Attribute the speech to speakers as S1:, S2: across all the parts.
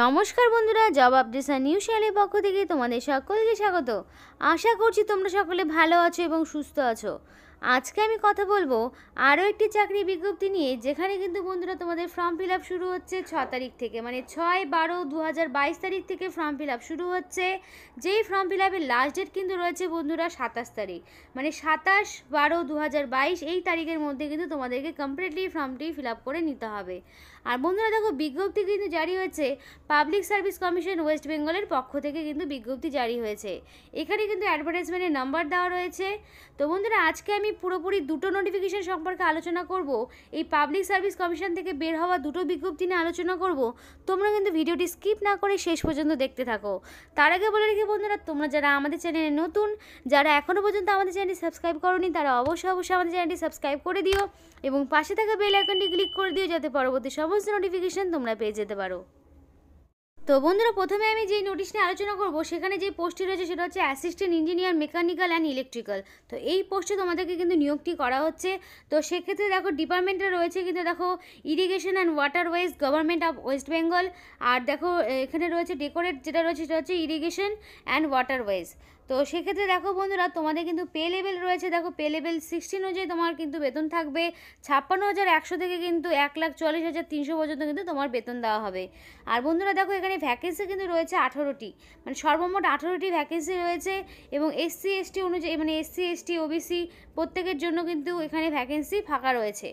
S1: নমস্কার বন্ধুরা job আপডেসা new শেয়ালের পক্ষ থেকে তোমাদের সকলকে স্বাগত আশা করছি তোমরা সকলে ভালো আছো এবং সুস্থ আছো আজকে আমি কথা বলবো আরও একটি চাকরি বিজ্ঞপ্তি নিয়ে যেখানে কিন্তু বন্ধুরা তোমাদের ফর্ম ফিল আপ শুরু হচ্ছে ছ তারিখ থেকে মানে ছয় বারো দু তারিখ থেকে ফর্ম ফিল আপ শুরু হচ্ছে যেই ফর্ম ফিল আপের লাস্ট ডেট কিন্তু রয়েছে বন্ধুরা সাতাশ তারিখ মানে সাতাশ বারো দু এই তারিখের মধ্যে কিন্তু তোমাদেরকে কমপ্লিটলি ফর্মটি ফিল আপ করে নিতে হবে আর বন্ধুরা দেখো বিজ্ঞপ্তি কিন্তু জারি হয়েছে পাবলিক সার্ভিস কমিশন ওয়েস্ট বেঙ্গলের পক্ষ থেকে কিন্তু বিজ্ঞপ্তি জারি হয়েছে এখানে কিন্তু অ্যাডভার্টাইজমেন্টের নাম্বার দেওয়া রয়েছে তো বন্ধুরা আজকে আমি পুরোপুরি দুটো নোটিফিকেশন সম্পর্কে আলোচনা করব এই পাবলিক সার্ভিস কমিশন থেকে বের হওয়া দুটো বিজ্ঞপ্তি নিয়ে আলোচনা করব তোমরা কিন্তু ভিডিওটি স্কিপ না করে শেষ পর্যন্ত দেখতে থাকো তার আগে বলে রেখে বন্ধুরা তোমরা যারা আমাদের চ্যানেলে নতুন যারা এখনও পর্যন্ত আমাদের চ্যানেলটি সাবস্ক্রাইব করনি তারা অবশ্যই অবশ্যই আমাদের চ্যানেলটি সাবস্ক্রাইব করে দিও এবং পাশে থাকা বেল আইকনটি ক্লিক করে দিও যাতে পরবর্তী সমস্ত নোটিফিকেশান তোমরা পেয়ে যেতে পারো তো বন্ধুরা প্রথমে আমি যেই নোটিশ নিয়ে আলোচনা করব সেখানে যে পোস্টটি রয়েছে সেটা হচ্ছে assistant engineer mechanical and electrical তো এই পোস্টে তোমাদেরকে কিন্তু নিয়োগটি করা হচ্ছে তো সেক্ষেত্রে দেখো ডিপার্টমেন্টে রয়েছে কিন্তু দেখো irrigation and water waterways government of West Bengal আর দেখো এখানে রয়েছে ডেকোরেট যেটা রয়েছে সেটা হচ্ছে ইরিগেশন অ্যান্ড ওয়াটার ওয়াটারওয়েজ তো সেক্ষেত্রে দেখো বন্ধুরা তোমাদের কিন্তু পে লেভেল রয়েছে দেখো পে লেভেল সিক্সটিন অনুযায়ী তোমার কিন্তু বেতন থাকবে ছাপ্পান্ন হাজার একশো থেকে কিন্তু এক লাখ চল্লিশ হাজার তিনশো পর্যন্ত কিন্তু তোমার বেতন দেওয়া হবে আর বন্ধুরা দেখো এখানে ভ্যাকেন্সি কিন্তু রয়েছে আঠারোটি মানে সর্বমোট আঠারোটি ভ্যাকেন্সি রয়েছে এবং এসসি এসটি অনুযায়ী মানে এসসি এসটি ওবিসি প্রত্যেকের জন্য কিন্তু এখানে ভ্যাকেন্সি ফাঁকা রয়েছে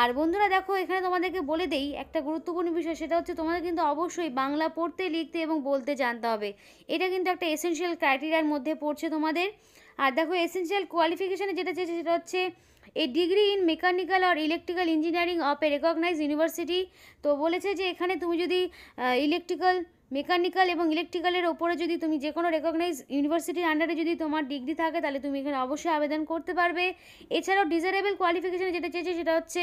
S1: আর বন্ধুরা দেখো এখানে তোমাদেরকে বলে দেই একটা গুরুত্বপূর্ণ বিষয় সেটা হচ্ছে তোমাদের কিন্তু অবশ্যই বাংলা পড়তে লিখতে এবং বলতে জানতে হবে এটা কিন্তু একটা এসেনশিয়াল ক্রাইটেরিয়ার মধ্যে পড়ছে তোমাদের আর দেখো এসেনশিয়াল কোয়ালিফিকেশানে যেটা চেয়েছে সেটা হচ্ছে a degree in mechanical or electrical engineering of a recognise university তো বলেছে যে এখানে তুমি যদি ইলেকট্রিক্যাল মেকানিক্যাল এবং ইলেকট্রিক্যালের ওপরে যদি তুমি যে কোনো রেকগনাইজ ইউনিভার্সিটির আন্ডারে যদি তোমার ডিগ্রি থাকে তাহলে তুমি এখানে অবশ্যই আবেদন করতে পারবে এছাড়াও ডিজারেবল কোয়ালিফিকেশান যেটা চেয়েছে সেটা হচ্ছে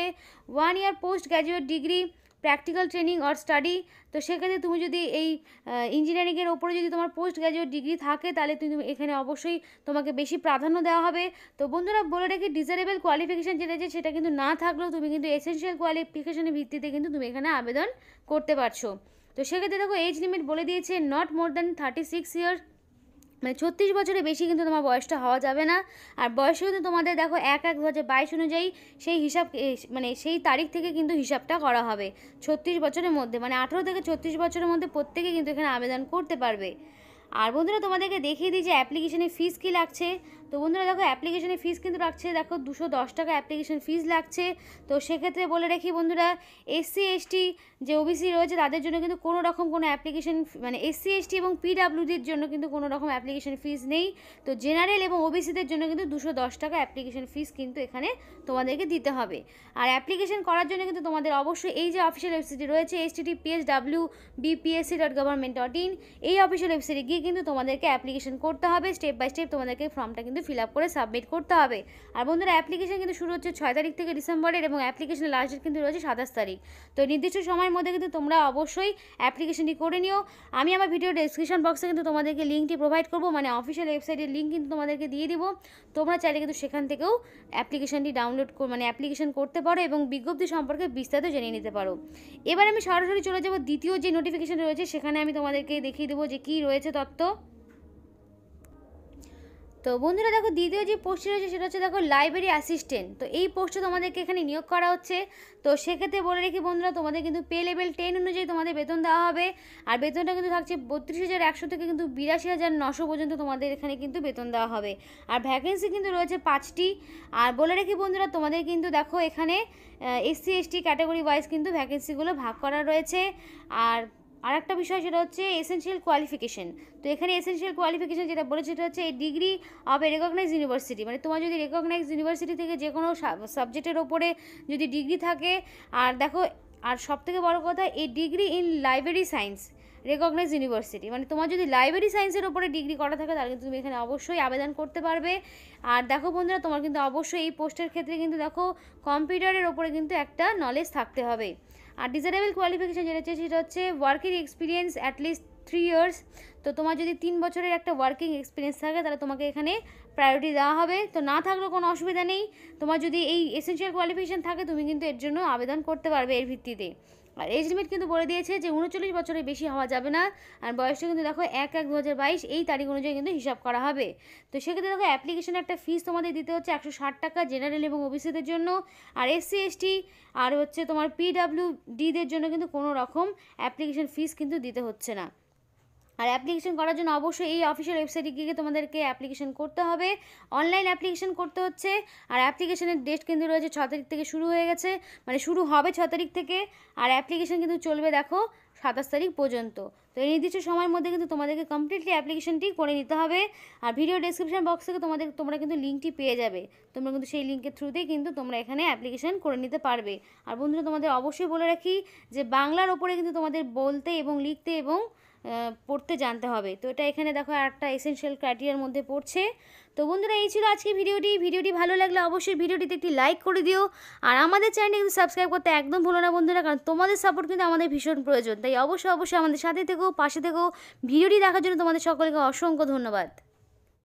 S1: one year post graduate degree practical training or study তো সেক্ষেত্রে তুমি যদি এই ইঞ্জিনিয়ারিংয়ের ওপরে যদি তোমার পোস্ট গ্র্যাজুয়েট ডিগ্রি থাকে তাহলে তুমি এখানে অবশ্যই তোমাকে বেশি প্রাধান্য দেওয়া হবে তো বন্ধুরা বলে রেখে ডিজারেবল কোয়ালিফিকেশান যেটা আছে সেটা কিন্তু না থাকলেও তুমি কিন্তু এসেন্সিয়াল কোয়ালিফিকেশানের ভিত্তিতে কিন্তু তুমি এখানে আবেদন করতে পারছো তো সেক্ষেত্রে দেখো এজ লিমিট বলে দিয়েছে not more than thirty six year মানে ছত্রিশ বছরের বেশি কিন্তু তোমার বয়সটা হওয়া যাবে না আর বয়স কিন্তু তোমাদের দেখো এক এক দু হাজার বাইশ অনুযায়ী সেই হিসাব মানে সেই তারিখ থেকে কিন্তু হিসাবটা করা হবে ছত্রিশ বছরের মধ্যে মানে আঠেরো থেকে ছত্রিশ বছরের মধ্যে প্রত্যেকে কিন্তু এখানে আবেদন করতে পারবে আর বন্ধুরা তোমাদেরকে দেখিয়ে দিই যে অ্যাপ্লিকেশনে ফিস কী লাগছে তো বন্ধুরা দেখো অ্যাপ্লিকেশনের ফিস কিন্তু রাখছে দেখো দুশো দশ টাকা অ্যাপ্লিকেশন ফিস লাগছে তো সেক্ষেত্রে বলে রাখি বন্ধুরা এসসি এসটি যে ওবিসি রয়েছে তাদের জন্য কিন্তু কোনো রকম কোনো অ্যাপ্লিকেশন মানে এসসি এসটি এবং পিডাব্লিউডির জন্য কিন্তু কোনো রকম অ্যাপ্লিকেশন ফিস নেই তো জেনারেল এবং ওবিসিদের জন্য কিন্তু দুশো দশ টাকা অ্যাপ্লিকেশন ফিস কিন্তু এখানে তোমাদেরকে দিতে হবে আর অ্যাপ্লিকেশন করার জন্য কিন্তু তোমাদের অবশ্যই এই যে অফিসিয়াল ওয়েবসাইটটি রয়েছে এসটিটি পিএস ডাব্লিউ বিপিএসসি ডট গভর্নমেন্ট ডট ইন এই অফিসিয়াল ওয়েবসাইটে গিয়ে কিন্তু তোমাদেরকে অ্যাপ্লিকেশন করতে হবে স্টেপ বাই স্টেপ তোমাদেরকে ফর্মটা কিন্তু কিন্তু ফিল করে সাবমিট করতে হবে আর বন্ধুরা অ্যাপ্লিকেশন কিন্তু শুরু হচ্ছে ছয় তারিখ থেকে ডিসেম্বরের এবং অ্যাপ্লিকেশনের লাস্ট ডেট কিন্তু রয়েছে সাতাশ তারিখ তো নির্দিষ্ট সময়ের মধ্যে কিন্তু তোমরা অবশ্যই অ্যাপ্লিকেশনটি করে নিও আমি আমার ভিডিও ডিসক্রিপশন বক্সে কিন্তু তোমাদেরকে লিঙ্কটি প্রোভাইড করবো মানে অফিসিয়াল ওয়েবসাইটের লিঙ্ক কিন্তু তোমাদেরকে দিয়ে দিব তোমরা চাইলে কিন্তু সেখান থেকেও অ্যাপ্লিকেশনটি ডাউনলোড মানে অ্যাপ্লিকেশন করতে পারো এবং বিজ্ঞপ্তি সম্পর্কে বিস্তারিত জেনে নিতে পারো এবার আমি সরাসরি চলে যাব দ্বিতীয় যে নোটিফিকেশন রয়েছে সেখানে আমি তোমাদেরকে দেখিয়ে দেবো যে কী রয়েছে তত্ত্ব তো বন্ধুরা দেখো দ্বিতীয় যে পোস্টে রয়েছে সেটা হচ্ছে দেখো লাইব্রেরি অ্যাসিস্ট্যান্ট তো এই পোস্টে তোমাদেরকে এখানে নিয়োগ করা হচ্ছে তো সেক্ষেত্রে বলে রেখি বন্ধুরা তোমাদের কিন্তু পে লেভেল টেন অনুযায়ী তোমাদের বেতন দেওয়া হবে আর বেতনটা কিন্তু থাকছে বত্রিশ হাজার একশো থেকে কিন্তু বিরাশি হাজার নশো পর্যন্ত তোমাদের এখানে কিন্তু বেতন দেওয়া হবে আর ভ্যাকেন্সি কিন্তু রয়েছে পাঁচটি আর বলে রেখে বন্ধুরা তোমাদের কিন্তু দেখো এখানে এসসি এসটি ক্যাটাগরি ওয়াইজ কিন্তু ভ্যাকেন্সিগুলো ভাগ করা রয়েছে আর আর একটা বিষয় সেটা হচ্ছে এসেনশিয়াল কোয়ালিফিকেশন তো এখানে এসেনশিয়াল কোয়ালিফিকেশান যেটা বলেছে সেটা হচ্ছে এই degree of a recognise university মানে তোমার যদি রেকগনাইজ ইউনিভার্সিটি থেকে যে কোনো সাবজেক্টের ওপরে যদি ডিগ্রি থাকে আর দেখো আর সবথেকে বড় কথা এই degree in library science recognise university মানে তোমার যদি লাইব্রেরি সায়েন্সের ওপরে ডিগ্রি করা থাকে তাহলে কিন্তু তুমি এখানে অবশ্যই আবেদন করতে পারবে আর দেখো বন্ধুরা তোমার কিন্তু অবশ্যই এই পোস্টের ক্ষেত্রে কিন্তু দেখো কম্পিউটারের ওপরে কিন্তু একটা নলেজ থাকতে হবে আর ডিজারেবল কোয়ালিফিকেশান যেটা হচ্ছে সেটা হচ্ছে working experience at least three years তো তোমার যদি তিন বছরের একটা ওয়ার্কিং এক্সপিরিয়েন্স থাকে তাহলে তোমাকে এখানে প্রায়োরিটি দেওয়া হবে তো না থাকলেও কোনো অসুবিধা নেই তোমার যদি এই এসেনশিয়াল কোয়ালিফিকেশান থাকে তুমি কিন্তু এর জন্য আবেদন করতে পারবে এর ভিত্তিতে আর এজ লিমিট কিন্তু বলে দিয়েছে যে উনচল্লিশ বছরের বেশি হওয়া যাবে না আর বয়সটা কিন্তু দেখো এক এক দু এই তারিখ অনুযায়ী কিন্তু হিসাব করা হবে তো সেক্ষেত্রে দেখো অ্যাপ্লিকেশনে একটা ফিস তোমাদের দিতে হচ্ছে একশো টাকা জেনারেল এবং ওবিসিদের জন্য আর এসসি এসটি আর হচ্ছে তোমার পিডাব্লিউডিদের জন্য কিন্তু কোনো রকম অ্যাপ্লিকেশন ফিস কিন্তু দিতে হচ্ছে না আর অ্যাপ্লিকেশন করার জন্য অবশ্যই এই অফিসিয়াল ওয়েবসাইটে গিয়ে তোমাদেরকে অ্যাপ্লিকেশন করতে হবে অনলাইন অ্যাপ্লিকেশন করতে হচ্ছে আর অ্যাপ্লিকেশনের ডেট কিন্তু রয়েছে ছ তারিখ থেকে শুরু হয়ে গেছে মানে শুরু হবে ছ তারিখ থেকে আর অ্যাপ্লিকেশন কিন্তু চলবে দেখো সাতাশ তারিখ পর্যন্ত তো এই নির্দিষ্ট সময়ের মধ্যে কিন্তু তোমাদেরকে কমপ্লিটলি অ্যাপ্লিকেশনটি করে নিতে হবে আর ভিডিও ডিসক্রিপশান বক্স থেকে তোমাদের তোমরা কিন্তু লিঙ্কটি পেয়ে যাবে তোমরা কিন্তু সেই লিঙ্কের থ্রুতেই কিন্তু তোমরা এখানে অ্যাপ্লিকেশন করে নিতে পারবে আর বন্ধুরা তোমাদের অবশ্যই বলে রাখি যে বাংলার ওপরে কিন্তু তোমাদের বলতে এবং লিখতে এবং পড়তে জানতে হবে তো এটা এখানে দেখো একটা এসেনশিয়াল ক্রাইটেরিয়ার মধ্যে পড়ছে তো বন্ধুরা এই ছিল আজকে ভিডিওটি ভিডিওটি ভালো লাগলে অবশ্যই ভিডিওটিতে একটি লাইক করে দিও আর আমাদের চ্যানেল কিন্তু সাবস্ক্রাইব করতে একদম ভুলো না বন্ধুরা কারণ তোমাদের সাপোর্ট কিন্তু আমাদের ভীষণ প্রয়োজন তাই অবশ্যই অবশ্যই আমাদের সাথে থেকো পাশে থেকো ভিডিওটি দেখার জন্য তোমাদের সকলকে অসংখ্য ধন্যবাদ